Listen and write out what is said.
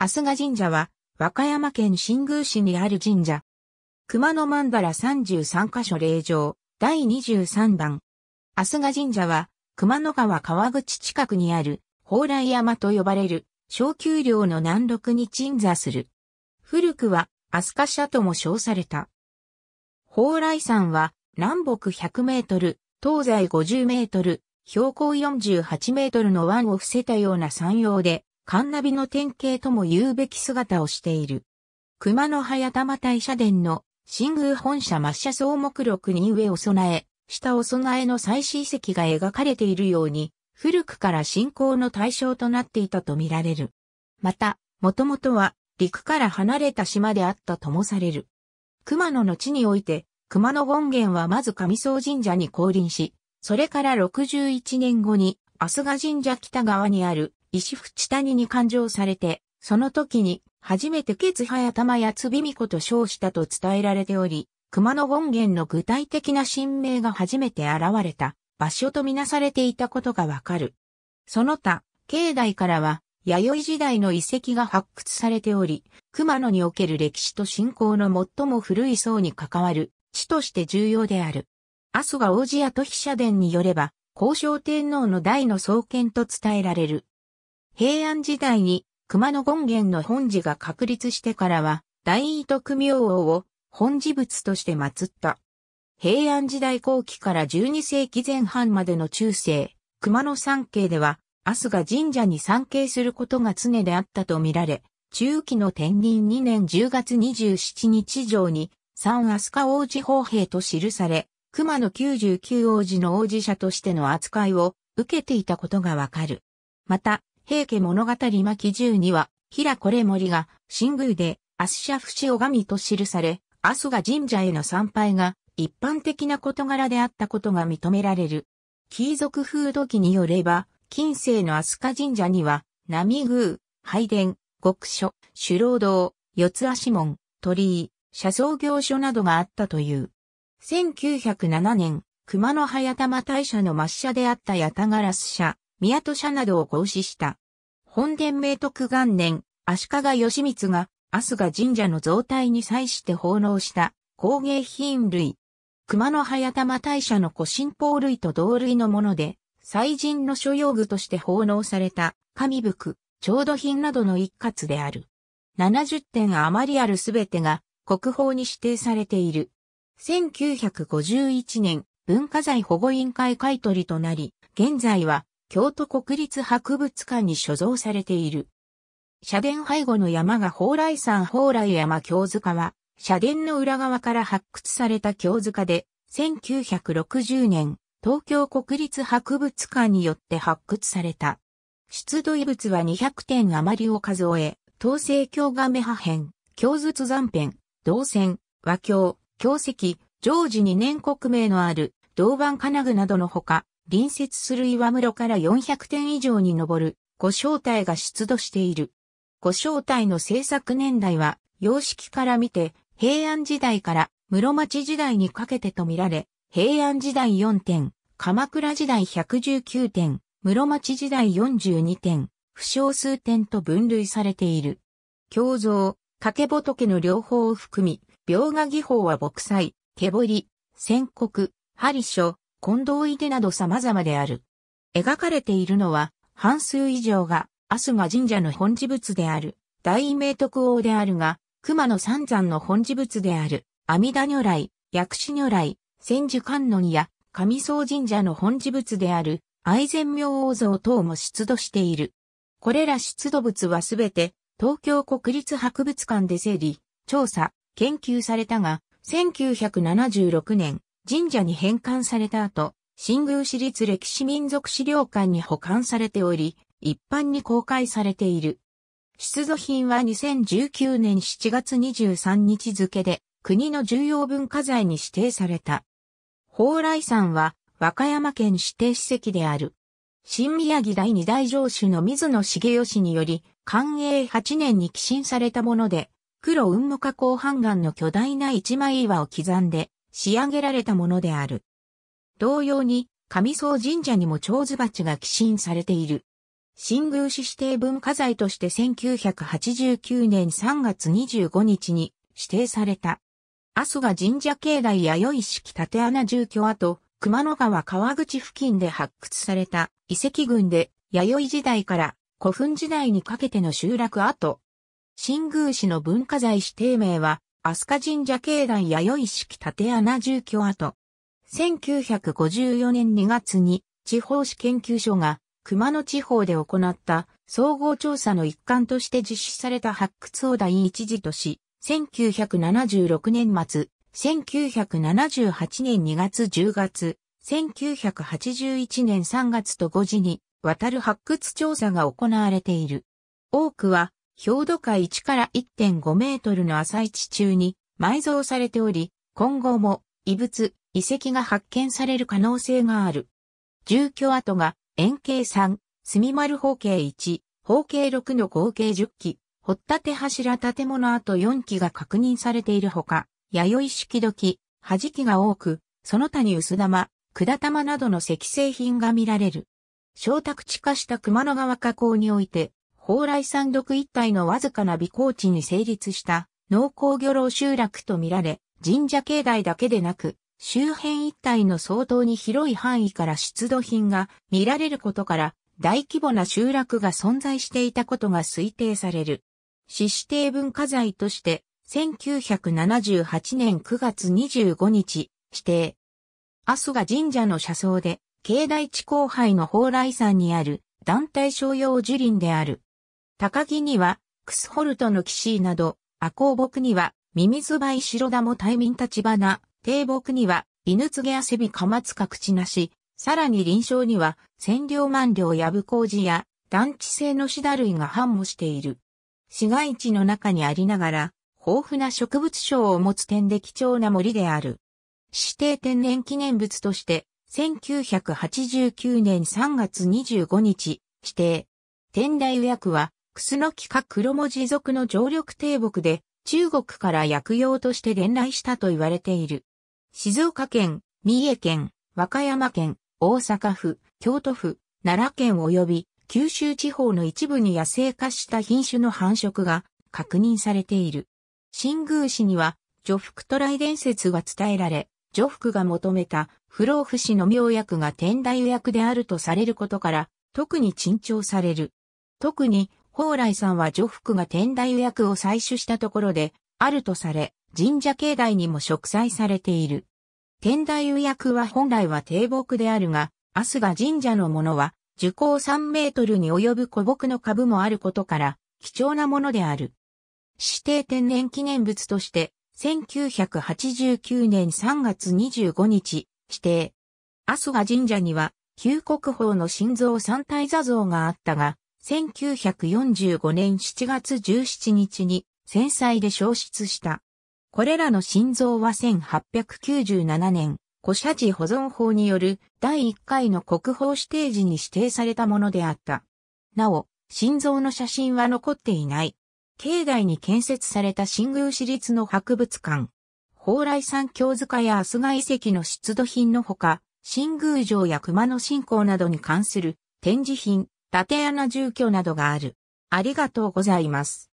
飛賀神社は、和歌山県新宮市にある神社。熊野曼原三33箇所霊場、第23番。飛賀神社は、熊野川川口近くにある、宝来山と呼ばれる、小丘陵の南麓に鎮座する。古くは、飛賀社とも称された。宝来山は、南北100メートル、東西50メートル、標高48メートルの湾を伏せたような山陽で、カンナビの典型とも言うべき姿をしている。熊野早玉大社殿の新宮本社抹社草目録に上を備え、下を備えの祭祀遺跡が描かれているように、古くから信仰の対象となっていたとみられる。また、もともとは陸から離れた島であったともされる。熊野の地において、熊野権現はまず上総神社に降臨し、それから61年後に、蘇賀神社北側にある石淵谷に勘定されて、その時に初めてハヤタ玉やつビミコと称したと伝えられており、熊野権現の具体的な神明が初めて現れた場所とみなされていたことがわかる。その他、境内からは、弥生時代の遺跡が発掘されており、熊野における歴史と信仰の最も古い層に関わる地として重要である。阿蘇が王子やと飛社殿によれば、交渉天皇の代の創建と伝えられる。平安時代に熊野権現の本寺が確立してからは、大糸組王を本寺仏として祀った。平安時代後期から12世紀前半までの中世、熊野山系では、明日が神社に参詣することが常であったとみられ、中期の天輪2年10月27日上に、三明日カ王子法兵と記され、熊野99王子の王子者としての扱いを受けていたことがわかる。また、平家物語巻十には、平これ森が、新宮で、アスシャフシ拝みと記され、アスが神社への参拝が、一般的な事柄であったことが認められる。貴族風土記によれば、近世のスカ神社には、波宮、拝殿、極所、首老堂、四つ足門、鳥居、車窓行所などがあったという。1907年、熊野早玉大社の抹社であった八田ガラス社、宮戸社などを合祀した。本殿明徳元年、足利義満が、飛鳥神社の造体に際して奉納した工芸品類。熊野早玉大社の古神宝類と同類のもので、祭神の所用具として奉納された紙服、調度品などの一括である。70点余りあるすべてが国宝に指定されている。1951年文化財保護委員会買取となり、現在は京都国立博物館に所蔵されている。社殿背後の山が蓬莱山蓬莱山京塚は、社殿の裏側から発掘された京塚で、1960年、東京国立博物館によって発掘された。出土遺物は200点余りを数え、東西京亀破片、京筒残片、銅線、和京、京石、常時2年国名のある銅板金具などのほか、隣接する岩室から400点以上に上るご招待が出土している。ご招待の制作年代は様式から見て平安時代から室町時代にかけてとみられ、平安時代4点、鎌倉時代119点、室町時代42点、不詳数点と分類されている。鏡像、掛け仏の両方を含み、描画技法は木彩、毛彫り、線刻、針書、近藤井など様々である。描かれているのは、半数以上が、スガ神社の本事仏である、大明徳王であるが、熊野三山の本事仏である、阿弥陀如来、薬師如来、千手観音や、上総神社の本事仏である、愛禅明王像等も出土している。これら出土物はすべて、東京国立博物館で整理、調査、研究されたが、1976年、神社に返還された後、新宮市立歴史民族資料館に保管されており、一般に公開されている。出土品は2019年7月23日付で国の重要文化財に指定された。蓬莱山は和歌山県指定史跡である。新宮城第二大城主の水野重義により、寛永8年に寄進されたもので、黒雲母加工半岩の巨大な一枚岩を刻んで、仕上げられたものである。同様に、上総神社にも蝶寿鉢が寄進されている。新宮市指定文化財として1989年3月25日に指定された。阿蘇が神社境内弥生式建穴住居跡、熊野川川口付近で発掘された遺跡群で弥生時代から古墳時代にかけての集落跡。新宮市の文化財指定名は飛鳥神社境内弥生式縦穴住居跡。1954年2月に地方史研究所が熊野地方で行った総合調査の一環として実施された発掘を第一次とし、1976年末、1978年2月10月、1981年3月と5時に渡る発掘調査が行われている。多くは氷土下1から1.5メートルの浅い地中に埋蔵されており、今後も異物、遺跡が発見される可能性がある。住居跡が円形3、墨丸方形1、方形6の合計10基、掘立柱建物跡4基が確認されているほか、弥生式土器、弾きが多く、その他に薄玉、管玉などの石製品が見られる。小宅地下した熊野川河口において、蓬莱山独一帯のわずかな微高地に成立した農耕漁労集落とみられ、神社境内だけでなく、周辺一帯の相当に広い範囲から出土品が見られることから大規模な集落が存在していたことが推定される。市指定文化財として1978年9月25日指定。阿蘇が神社の車窓で境内地後輩の蓬莱山にある団体商用樹林である高木には、クスホルトの騎士など、赤木には、ミミズバイシロダモタイミンタチバナ、低木には、犬継げアセビカマツカクチナシ、さらに臨床には、千両万両やぶこうじや、団地性のシダ類が繁茂している。市街地の中にありながら、豊富な植物賞を持つ点で貴重な森である。指定天然記念物として、1989年3月25日、指定。天台予約は、クスノキか黒文字族の常緑低木で、中国から薬用として伝来したと言われている。静岡県、三重県、和歌山県、大阪府、京都府、奈良県及び九州地方の一部に野生化した品種の繁殖が確認されている。新宮市には、女福ライ伝説が伝えられ、徐福が求めた不老不死の妙薬が天台薬であるとされることから、特に珍重される。特に宝来さんは女服が天台役を採取したところで、あるとされ、神社境内にも植栽されている。天台役は本来は低木であるが、明日が神社のものは、樹高3メートルに及ぶ古木の株もあることから、貴重なものである。指定天然記念物として、1989年3月25日、指定。阿蘇賀神社には、旧国宝の心臓三体座像があったが、1945年7月17日に戦災で消失した。これらの心臓は1897年、古社寺保存法による第1回の国宝指定時に指定されたものであった。なお、心臓の写真は残っていない。境内に建設された新宮市立の博物館。蓬莱山京塚や蘇鳥遺跡の出土品のほか、新宮城や熊野信仰などに関する展示品、建屋の住居などがある。ありがとうございます。